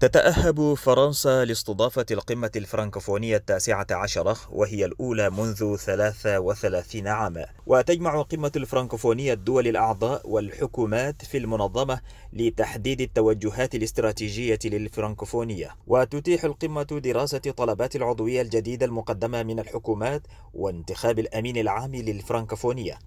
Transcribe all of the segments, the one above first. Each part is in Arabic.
تتأهب فرنسا لاستضافة القمة الفرنكفونية التاسعة عشرة وهي الأولى منذ 33 عاما وتجمع قمة الفرنكفونية الدول الأعضاء والحكومات في المنظمة لتحديد التوجهات الاستراتيجية للفرنكفونية وتتيح القمة دراسة طلبات العضوية الجديدة المقدمة من الحكومات وانتخاب الأمين العام للفرنكفونية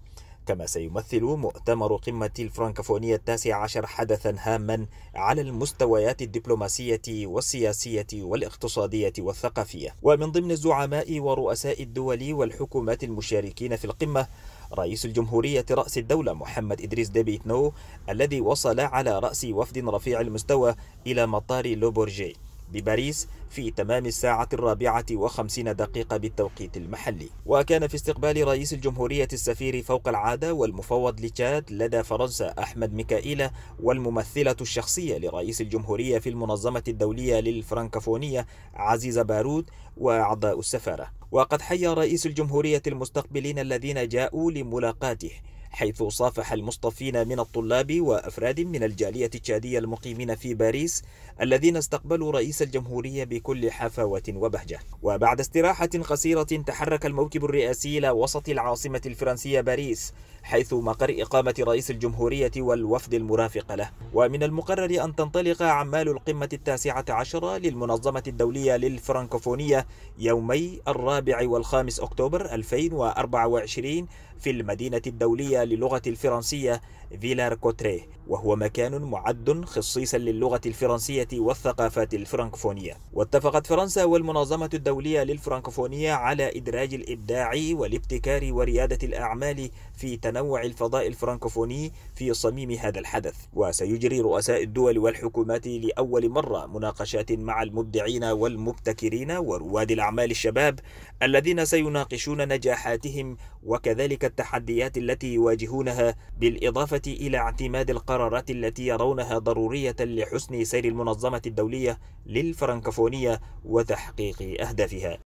كما سيمثل مؤتمر قمة الفرنكفونية التاسع عشر حدثا هاما على المستويات الدبلوماسية والسياسية والاقتصادية والثقافية ومن ضمن الزعماء ورؤساء الدول والحكومات المشاركين في القمة رئيس الجمهورية رأس الدولة محمد إدريس نو الذي وصل على رأس وفد رفيع المستوى إلى مطار لوبورجي بباريس في تمام الساعة الرابعة وخمسين دقيقة بالتوقيت المحلي وكان في استقبال رئيس الجمهورية السفير فوق العادة والمفوض لتشاد لدى فرنسا أحمد ميكائيل والممثلة الشخصية لرئيس الجمهورية في المنظمة الدولية للفرنكفونية عزيزة بارود وأعضاء السفارة وقد حيا رئيس الجمهورية المستقبلين الذين جاءوا لملاقاته حيث صافح المصطفين من الطلاب وأفراد من الجالية التشادية المقيمين في باريس الذين استقبلوا رئيس الجمهورية بكل حفاوة وبهجة وبعد استراحة قصيرة تحرك الموكب الرئاسي إلى وسط العاصمة الفرنسية باريس حيث مقر إقامة رئيس الجمهورية والوفد المرافق له ومن المقرر أن تنطلق عمال القمة التاسعة عشرة للمنظمة الدولية للفرنكوفونية يومي الرابع والخامس أكتوبر 2024 في المدينة الدولية للغة الفرنسية فيلار كوتريه وهو مكان معد خصيصا للغة الفرنسية والثقافات الفرنكفونية واتفقت فرنسا والمنظمة الدولية للفرنكفونية على إدراج الإبداع والابتكار وريادة الأعمال في تنوع الفضاء الفرنكفوني في صميم هذا الحدث وسيجري رؤساء الدول والحكومات لأول مرة مناقشات مع المبدعين والمبتكرين ورواد الأعمال الشباب الذين سيناقشون نجاحاتهم وكذلك التحديات التي يواجهونها بالإضافة إلى اعتماد القرار القرارات التي يرونها ضرورية لحسن سير المنظمة الدولية للفرنكفونية وتحقيق أهدافها